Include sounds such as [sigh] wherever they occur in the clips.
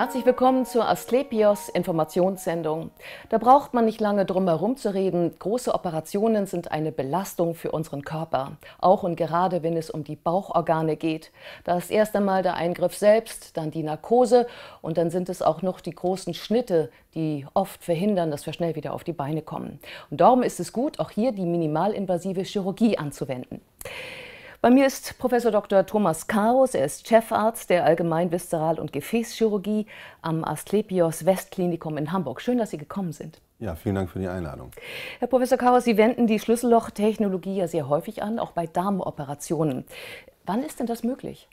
Herzlich willkommen zur Asklepios Informationssendung. Da braucht man nicht lange drum herum zu reden. Große Operationen sind eine Belastung für unseren Körper, auch und gerade wenn es um die Bauchorgane geht. Da ist erst einmal der Eingriff selbst, dann die Narkose und dann sind es auch noch die großen Schnitte, die oft verhindern, dass wir schnell wieder auf die Beine kommen. Und darum ist es gut, auch hier die minimalinvasive Chirurgie anzuwenden. Bei mir ist Professor Dr. Thomas Karus. Er ist Chefarzt der Allgemein Viszeral- und Gefäßchirurgie am Asklepios Westklinikum in Hamburg. Schön, dass Sie gekommen sind. Ja, vielen Dank für die Einladung. Herr Professor Karus, Sie wenden die Schlüssellochtechnologie ja sehr häufig an, auch bei Darmoperationen. Wann ist denn das möglich?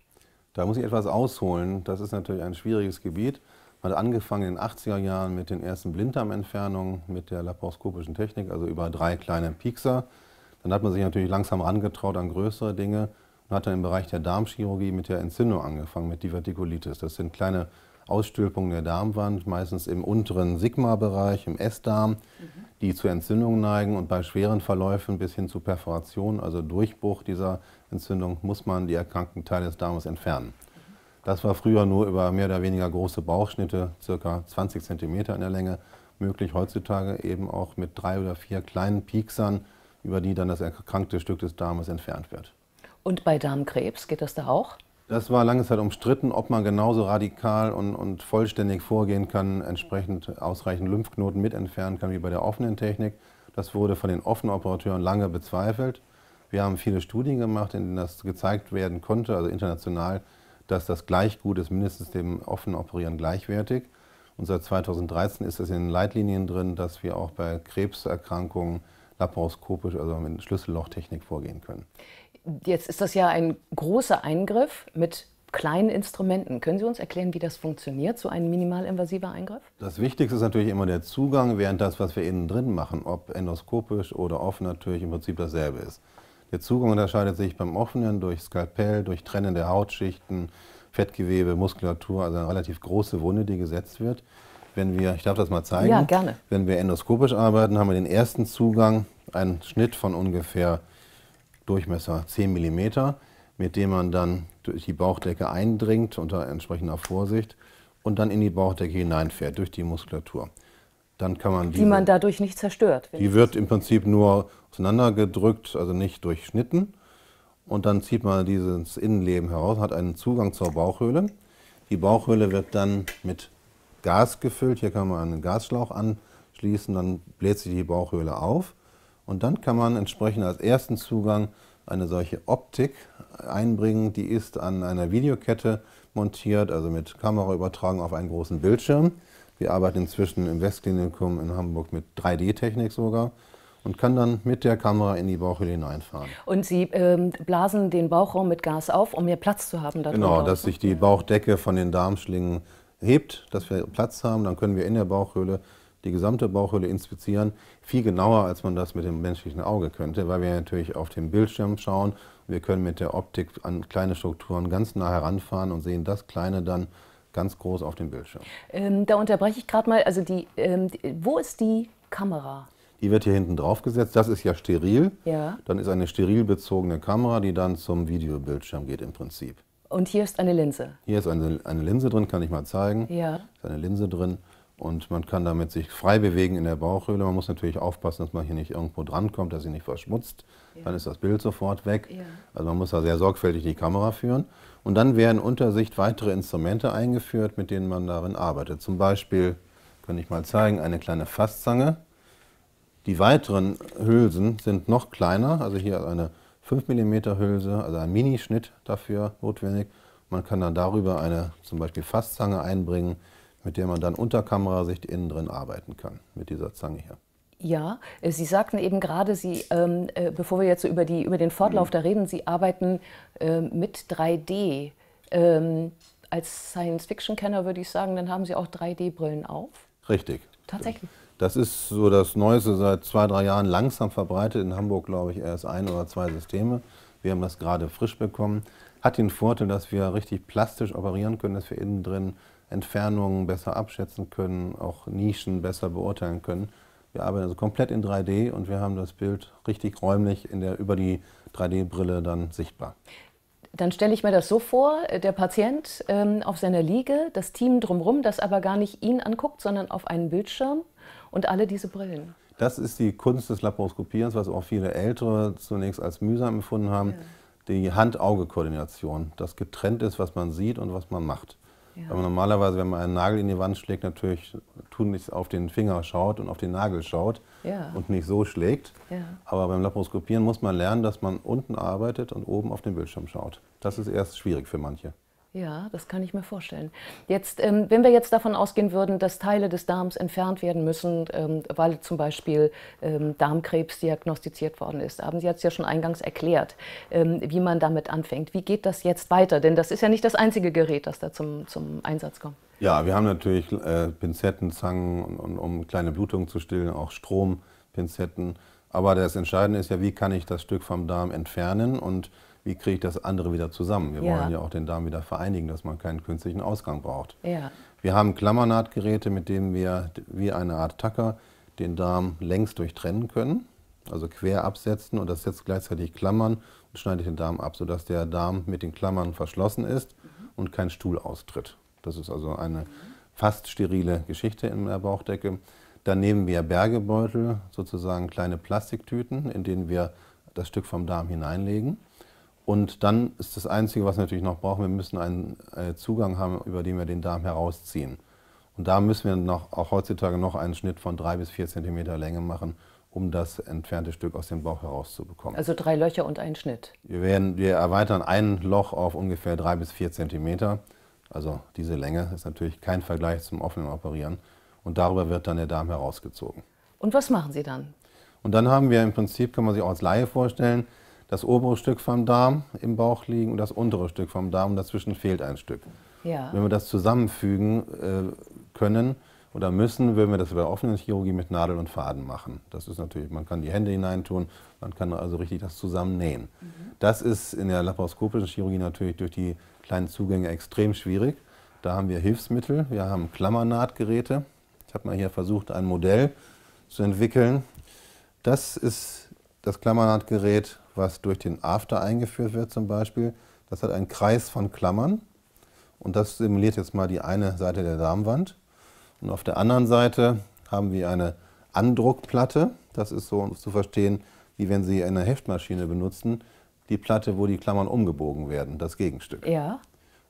Da muss ich etwas ausholen. Das ist natürlich ein schwieriges Gebiet. Man hat angefangen in den 80er Jahren mit den ersten Blinddarmentfernungen mit der laparoskopischen Technik, also über drei kleine Piekser. Dann hat man sich natürlich langsam angetraut an größere Dinge und hat dann im Bereich der Darmchirurgie mit der Entzündung angefangen, mit Divertikulitis. Das sind kleine Ausstülpungen der Darmwand, meistens im unteren Sigma-Bereich, im S-Darm, mhm. die zu Entzündungen neigen und bei schweren Verläufen bis hin zu Perforation, also Durchbruch dieser Entzündung, muss man die erkrankten Teile des Darmes entfernen. Mhm. Das war früher nur über mehr oder weniger große Bauchschnitte, circa 20 cm in der Länge, möglich. Heutzutage eben auch mit drei oder vier kleinen Pieksern, über die dann das erkrankte Stück des Darmes entfernt wird. Und bei Darmkrebs geht das da auch? Das war lange Zeit umstritten, ob man genauso radikal und, und vollständig vorgehen kann, entsprechend ausreichend Lymphknoten mit entfernen kann wie bei der offenen Technik. Das wurde von den offenen Operateuren lange bezweifelt. Wir haben viele Studien gemacht, in denen das gezeigt werden konnte, also international, dass das Gleichgut ist, mindestens dem offenen Operieren gleichwertig. Und seit 2013 ist es in den Leitlinien drin, dass wir auch bei Krebserkrankungen laparoskopisch, also mit Schlüssellochtechnik vorgehen können. Jetzt ist das ja ein großer Eingriff mit kleinen Instrumenten. Können Sie uns erklären, wie das funktioniert, so ein minimalinvasiver Eingriff? Das Wichtigste ist natürlich immer der Zugang, während das, was wir innen drin machen, ob endoskopisch oder offen, natürlich im Prinzip dasselbe ist. Der Zugang unterscheidet sich beim offenen durch Skalpell, durch Trennen der Hautschichten, Fettgewebe, Muskulatur, also eine relativ große Wunde, die gesetzt wird wenn wir, ich darf das mal zeigen. Ja, gerne. Wenn wir endoskopisch arbeiten, haben wir den ersten Zugang, einen Schnitt von ungefähr Durchmesser 10 mm, mit dem man dann durch die Bauchdecke eindringt unter entsprechender Vorsicht und dann in die Bauchdecke hineinfährt durch die Muskulatur. Dann kann man die man dadurch nicht zerstört. Die wird im Prinzip nur auseinandergedrückt, also nicht durchschnitten. Und dann zieht man dieses Innenleben heraus, hat einen Zugang zur Bauchhöhle. Die Bauchhöhle wird dann mit Gas gefüllt. Hier kann man einen Gasschlauch anschließen, dann bläht sich die Bauchhöhle auf. Und dann kann man entsprechend als ersten Zugang eine solche Optik einbringen. Die ist an einer Videokette montiert, also mit Kamera übertragen auf einen großen Bildschirm. Wir arbeiten inzwischen im Westklinikum in Hamburg mit 3D-Technik sogar und kann dann mit der Kamera in die Bauchhöhle hineinfahren. Und Sie ähm, blasen den Bauchraum mit Gas auf, um mehr Platz zu haben. Genau, dass sich die Bauchdecke von den Darmschlingen hebt, dass wir Platz haben, dann können wir in der Bauchhöhle die gesamte Bauchhöhle inspizieren, viel genauer, als man das mit dem menschlichen Auge könnte, weil wir natürlich auf dem Bildschirm schauen. Wir können mit der Optik an kleine Strukturen ganz nah heranfahren und sehen das Kleine dann ganz groß auf dem Bildschirm. Ähm, da unterbreche ich gerade mal. Also die, ähm, wo ist die Kamera? Die wird hier hinten drauf gesetzt, Das ist ja steril. Ja. Dann ist eine steril bezogene Kamera, die dann zum Videobildschirm geht im Prinzip. Und hier ist eine Linse. Hier ist eine, eine Linse drin, kann ich mal zeigen. Ja. Ist eine Linse drin und man kann damit sich frei bewegen in der Bauchhöhle. Man muss natürlich aufpassen, dass man hier nicht irgendwo drankommt, dass sie nicht verschmutzt. Ja. Dann ist das Bild sofort weg. Ja. Also man muss da sehr sorgfältig die Kamera führen. Und dann werden unter Sicht weitere Instrumente eingeführt, mit denen man darin arbeitet. Zum Beispiel, kann ich mal zeigen, eine kleine Fasszange. Die weiteren Hülsen sind noch kleiner. Also hier eine 5 mm Hülse, also ein Minischnitt dafür notwendig. Man kann dann darüber eine zum Beispiel Fasszange einbringen, mit der man dann unter Kamerasicht innen drin arbeiten kann, mit dieser Zange hier. Ja, äh, Sie sagten eben gerade, Sie, ähm, äh, bevor wir jetzt so über, die, über den Fortlauf mhm. da reden, Sie arbeiten äh, mit 3D. Ähm, als Science-Fiction-Kenner würde ich sagen, dann haben Sie auch 3D-Brillen auf. Richtig. Tatsächlich. Das ist so das Neueste seit zwei, drei Jahren langsam verbreitet. In Hamburg, glaube ich, erst ein oder zwei Systeme. Wir haben das gerade frisch bekommen. Hat den Vorteil, dass wir richtig plastisch operieren können, dass wir innen drin Entfernungen besser abschätzen können, auch Nischen besser beurteilen können. Wir arbeiten also komplett in 3D und wir haben das Bild richtig räumlich in der, über die 3D-Brille dann sichtbar. Dann stelle ich mir das so vor, äh, der Patient ähm, auf seiner Liege, das Team drumherum, das aber gar nicht ihn anguckt, sondern auf einen Bildschirm und alle diese Brillen. Das ist die Kunst des Laparoskopierens, was auch viele Ältere zunächst als mühsam empfunden haben. Ja. Die Hand-Auge-Koordination, das getrennt ist, was man sieht und was man macht. Ja. Aber normalerweise, wenn man einen Nagel in die Wand schlägt, natürlich tunlichst auf den Finger schaut und auf den Nagel schaut ja. und nicht so schlägt. Ja. Aber beim Laparoskopieren muss man lernen, dass man unten arbeitet und oben auf den Bildschirm schaut. Das ist erst schwierig für manche. Ja, das kann ich mir vorstellen. Jetzt, ähm, wenn wir jetzt davon ausgehen würden, dass Teile des Darms entfernt werden müssen, ähm, weil zum Beispiel ähm, Darmkrebs diagnostiziert worden ist, haben Sie jetzt ja schon eingangs erklärt, ähm, wie man damit anfängt. Wie geht das jetzt weiter? Denn das ist ja nicht das einzige Gerät, das da zum, zum Einsatz kommt. Ja, wir haben natürlich äh, Pinzetten, Zangen, und, und, um kleine Blutungen zu stillen, auch Strompinzetten. Aber das Entscheidende ist ja, wie kann ich das Stück vom Darm entfernen und wie kriege ich das andere wieder zusammen? Wir ja. wollen ja auch den Darm wieder vereinigen, dass man keinen künstlichen Ausgang braucht. Ja. Wir haben Klammernahtgeräte, mit denen wir wie eine Art Tacker den Darm längs durchtrennen können, also quer absetzen und das setzt gleichzeitig Klammern und schneidet den Darm ab, sodass der Darm mit den Klammern verschlossen ist mhm. und kein Stuhl austritt. Das ist also eine fast sterile Geschichte in der Bauchdecke. Dann nehmen wir Bergebeutel, sozusagen kleine Plastiktüten, in denen wir das Stück vom Darm hineinlegen. Und dann ist das Einzige, was wir natürlich noch brauchen, wir müssen einen äh, Zugang haben, über den wir den Darm herausziehen. Und da müssen wir noch, auch heutzutage noch einen Schnitt von drei bis vier Zentimeter Länge machen, um das entfernte Stück aus dem Bauch herauszubekommen. Also drei Löcher und einen Schnitt. Wir, werden, wir erweitern ein Loch auf ungefähr drei bis vier Zentimeter. Also diese Länge ist natürlich kein Vergleich zum offenen Operieren. Und darüber wird dann der Darm herausgezogen. Und was machen Sie dann? Und dann haben wir im Prinzip, kann man sich auch als Laie vorstellen, das obere Stück vom Darm im Bauch liegen und das untere Stück vom Darm. Und dazwischen fehlt ein Stück. Ja. Wenn wir das zusammenfügen äh, können oder müssen, würden wir das bei offenen Chirurgie mit Nadel und Faden machen. Das ist natürlich, man kann die Hände hineintun, man kann also richtig das zusammennähen. Mhm. Das ist in der laparoskopischen Chirurgie natürlich durch die kleinen Zugänge extrem schwierig. Da haben wir Hilfsmittel, wir haben Klammernahtgeräte. Ich habe mal hier versucht, ein Modell zu entwickeln. Das ist das Klammernahtgerät, was durch den After eingeführt wird zum Beispiel, das hat einen Kreis von Klammern und das simuliert jetzt mal die eine Seite der Darmwand. Und auf der anderen Seite haben wir eine Andruckplatte. Das ist so zu verstehen, wie wenn Sie eine Heftmaschine benutzen, die Platte, wo die Klammern umgebogen werden, das Gegenstück. Ja.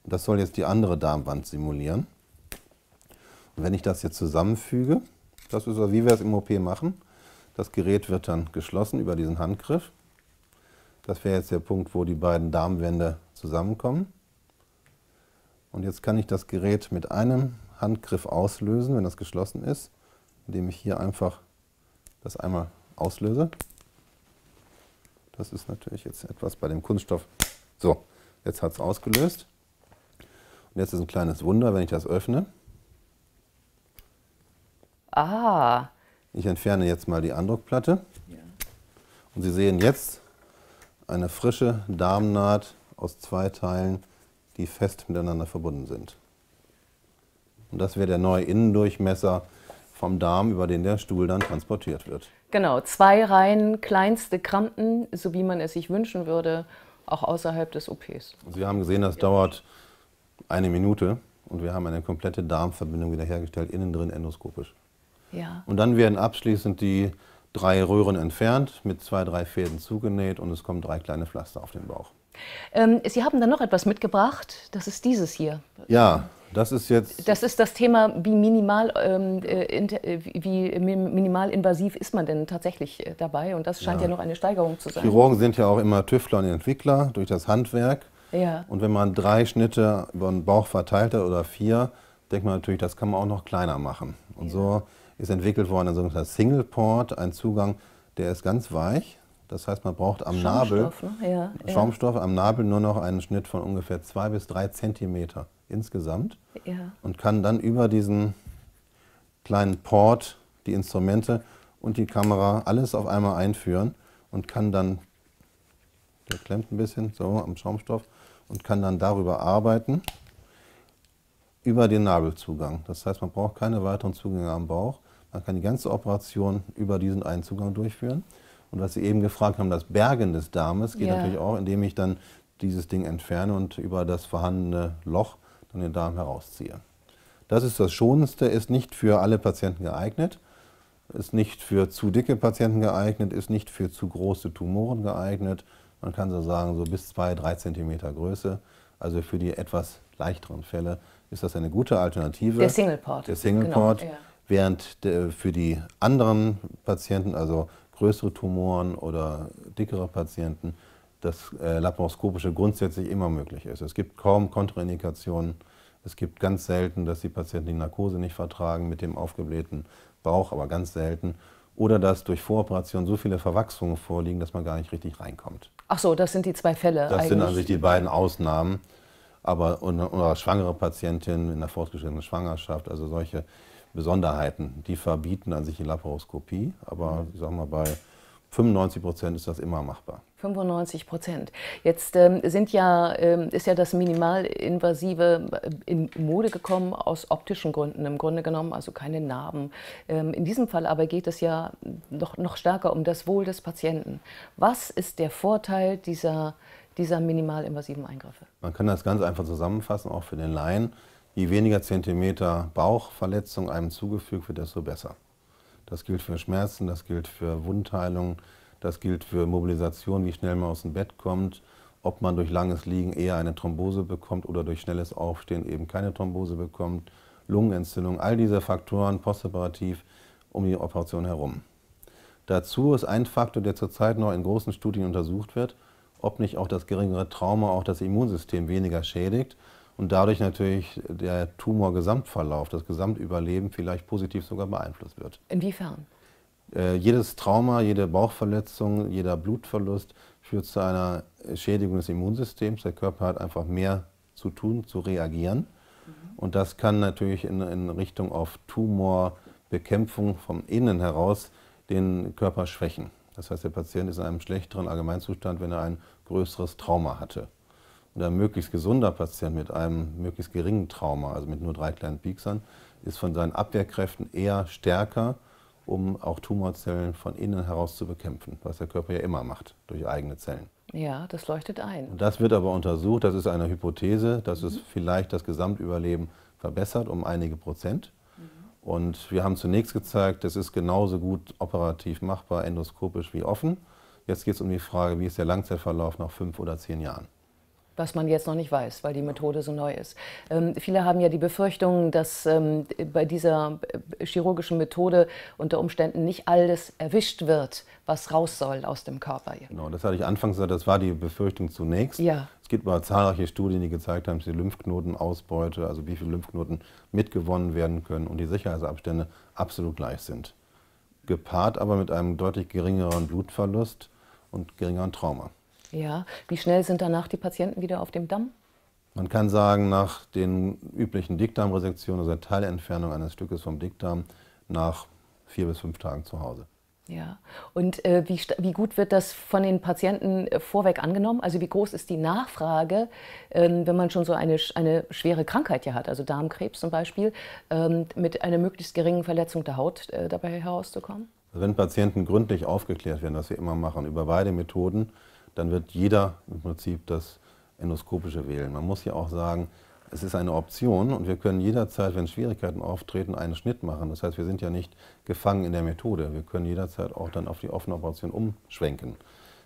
Und das soll jetzt die andere Darmwand simulieren. Und wenn ich das jetzt zusammenfüge, das ist so, wie wir es im OP machen, das Gerät wird dann geschlossen über diesen Handgriff. Das wäre jetzt der Punkt, wo die beiden Darmwände zusammenkommen. Und jetzt kann ich das Gerät mit einem Handgriff auslösen, wenn das geschlossen ist, indem ich hier einfach das einmal auslöse. Das ist natürlich jetzt etwas bei dem Kunststoff. So, jetzt hat es ausgelöst. Und jetzt ist ein kleines Wunder, wenn ich das öffne. Ah, ich entferne jetzt mal die Andruckplatte. Und Sie sehen jetzt eine frische Darmnaht aus zwei Teilen, die fest miteinander verbunden sind. Und das wäre der neue Innendurchmesser vom Darm, über den der Stuhl dann transportiert wird. Genau, zwei Reihen kleinste Krampen, so wie man es sich wünschen würde, auch außerhalb des OPs. Sie haben gesehen, das dauert eine Minute und wir haben eine komplette Darmverbindung wiederhergestellt, innen drin endoskopisch. Ja. Und dann werden abschließend die drei Röhren entfernt, mit zwei, drei Fäden zugenäht und es kommen drei kleine Pflaster auf den Bauch. Ähm, Sie haben dann noch etwas mitgebracht. Das ist dieses hier. Ja, das ist jetzt. Das ist das Thema, wie minimal, ähm, äh, äh, wie minimal invasiv ist man denn tatsächlich äh, dabei? Und das scheint ja, ja noch eine Steigerung zu sein. Chirurgen sind ja auch immer Tüftler und Entwickler durch das Handwerk. Ja. Und wenn man drei Schnitte über den Bauch verteilt hat oder vier, denkt man natürlich, das kann man auch noch kleiner machen. Und ja. so ist entwickelt worden ein sogenannter Single Port, ein Zugang, der ist ganz weich. Das heißt, man braucht am Nabel ja, Schaumstoff, ja. am Nabel nur noch einen Schnitt von ungefähr zwei bis drei Zentimeter insgesamt ja. und kann dann über diesen kleinen Port die Instrumente und die Kamera alles auf einmal einführen und kann dann, der klemmt ein bisschen so am Schaumstoff und kann dann darüber arbeiten über den Nabelzugang. Das heißt, man braucht keine weiteren Zugänge am Bauch. Man kann die ganze Operation über diesen einen Zugang durchführen. Und was Sie eben gefragt haben, das Bergen des Darmes geht ja. natürlich auch, indem ich dann dieses Ding entferne und über das vorhandene Loch dann den Darm herausziehe. Das ist das Schonendste, ist nicht für alle Patienten geeignet, ist nicht für zu dicke Patienten geeignet, ist nicht für zu große Tumoren geeignet. Man kann so sagen, so bis 2, 3 cm Größe. Also für die etwas leichteren Fälle ist das eine gute Alternative. Der Single Port. Der Single genau. Port. Genau, ja während für die anderen Patienten, also größere Tumoren oder dickere Patienten, das äh, laparoskopische grundsätzlich immer möglich ist. Es gibt kaum Kontraindikationen. Es gibt ganz selten, dass die Patienten die Narkose nicht vertragen mit dem aufgeblähten Bauch, aber ganz selten. Oder dass durch Voroperationen so viele Verwachsungen vorliegen, dass man gar nicht richtig reinkommt. Ach so, das sind die zwei Fälle. Das eigentlich. sind an sich die beiden Ausnahmen. Aber oder schwangere Patientinnen in der fortgeschrittenen Schwangerschaft, also solche Besonderheiten, die verbieten an sich die Laparoskopie. Aber mhm. ich sag mal, bei 95 Prozent ist das immer machbar. 95 Prozent. Jetzt ähm, sind ja, ähm, ist ja das Minimalinvasive äh, in Mode gekommen aus optischen Gründen im Grunde genommen, also keine Narben. Ähm, in diesem Fall aber geht es ja noch, noch stärker um das Wohl des Patienten. Was ist der Vorteil dieser, dieser minimalinvasiven Eingriffe? Man kann das ganz einfach zusammenfassen, auch für den Laien. Je weniger Zentimeter Bauchverletzung einem zugefügt wird, desto besser. Das gilt für Schmerzen, das gilt für Wundheilung, das gilt für Mobilisation, wie schnell man aus dem Bett kommt, ob man durch langes Liegen eher eine Thrombose bekommt oder durch schnelles Aufstehen eben keine Thrombose bekommt, Lungenentzündung, all diese Faktoren postoperativ um die Operation herum. Dazu ist ein Faktor, der zurzeit noch in großen Studien untersucht wird, ob nicht auch das geringere Trauma auch das Immunsystem weniger schädigt und dadurch natürlich der Tumorgesamtverlauf, das Gesamtüberleben vielleicht positiv sogar beeinflusst wird. Inwiefern? Äh, jedes Trauma, jede Bauchverletzung, jeder Blutverlust führt zu einer Schädigung des Immunsystems. Der Körper hat einfach mehr zu tun, zu reagieren. Mhm. Und das kann natürlich in, in Richtung auf Tumorbekämpfung vom Innen heraus den Körper schwächen. Das heißt, der Patient ist in einem schlechteren Allgemeinzustand, wenn er ein größeres Trauma hatte oder möglichst gesunder Patient mit einem möglichst geringen Trauma, also mit nur drei kleinen Pieksern, ist von seinen Abwehrkräften eher stärker, um auch Tumorzellen von innen heraus zu bekämpfen, was der Körper ja immer macht, durch eigene Zellen. Ja, das leuchtet ein. Und das wird aber untersucht, das ist eine Hypothese, dass mhm. es vielleicht das Gesamtüberleben verbessert um einige Prozent. Mhm. Und wir haben zunächst gezeigt, das ist genauso gut operativ machbar, endoskopisch wie offen. Jetzt geht es um die Frage, wie ist der Langzeitverlauf nach fünf oder zehn Jahren was man jetzt noch nicht weiß, weil die Methode so neu ist. Ähm, viele haben ja die Befürchtung, dass ähm, bei dieser äh, chirurgischen Methode unter Umständen nicht alles erwischt wird, was raus soll aus dem Körper. Genau, das hatte ich anfangs gesagt, das war die Befürchtung zunächst. Ja. Es gibt aber zahlreiche Studien, die gezeigt haben, dass die Lymphknotenausbeute, also wie viele Lymphknoten mitgewonnen werden können und die Sicherheitsabstände absolut gleich sind. Gepaart aber mit einem deutlich geringeren Blutverlust und geringeren Trauma. Ja, wie schnell sind danach die Patienten wieder auf dem Damm? Man kann sagen, nach den üblichen Dickdarmresektionen, also der Teilentfernung eines Stückes vom Dickdarm, nach vier bis fünf Tagen zu Hause. Ja, und äh, wie, wie, gut wird das von den Patienten äh, vorweg angenommen? Also wie groß ist die Nachfrage, ähm, wenn man schon so eine, eine schwere Krankheit ja hat, also Darmkrebs zum Beispiel, ähm, mit einer möglichst geringen Verletzung der Haut äh, dabei herauszukommen? Wenn Patienten gründlich aufgeklärt werden, was wir immer machen, über beide Methoden, dann wird jeder im Prinzip das endoskopische wählen. Man muss ja auch sagen, es ist eine Option und wir können jederzeit, wenn Schwierigkeiten auftreten, einen Schnitt machen. Das heißt, wir sind ja nicht gefangen in der Methode. Wir können jederzeit auch dann auf die offene Operation umschwenken.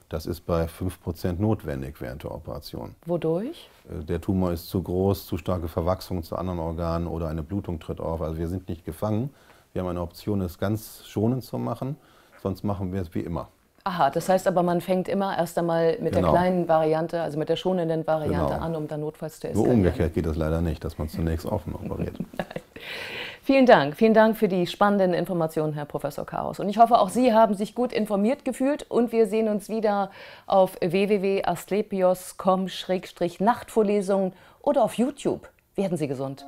Das ist bei 5% notwendig während der Operation. Wodurch? Äh, der Tumor ist zu groß, zu starke Verwachsung zu anderen Organen oder eine Blutung tritt auf. Also wir sind nicht gefangen. Wir haben eine Option, es ganz schonend zu machen. Sonst machen wir es wie immer. Aha, das heißt aber, man fängt immer erst einmal mit genau. der kleinen Variante, also mit der schonenden Variante genau. an, um dann notfalls zu essen. Nur umgekehrt geht das leider nicht, dass man zunächst offen operiert. [laughs] Vielen Dank. Vielen Dank für die spannenden Informationen, Herr Professor Chaos. Und ich hoffe, auch Sie haben sich gut informiert gefühlt. Und wir sehen uns wieder auf www.astlepios.com-nachtvorlesungen oder auf YouTube. Werden Sie gesund.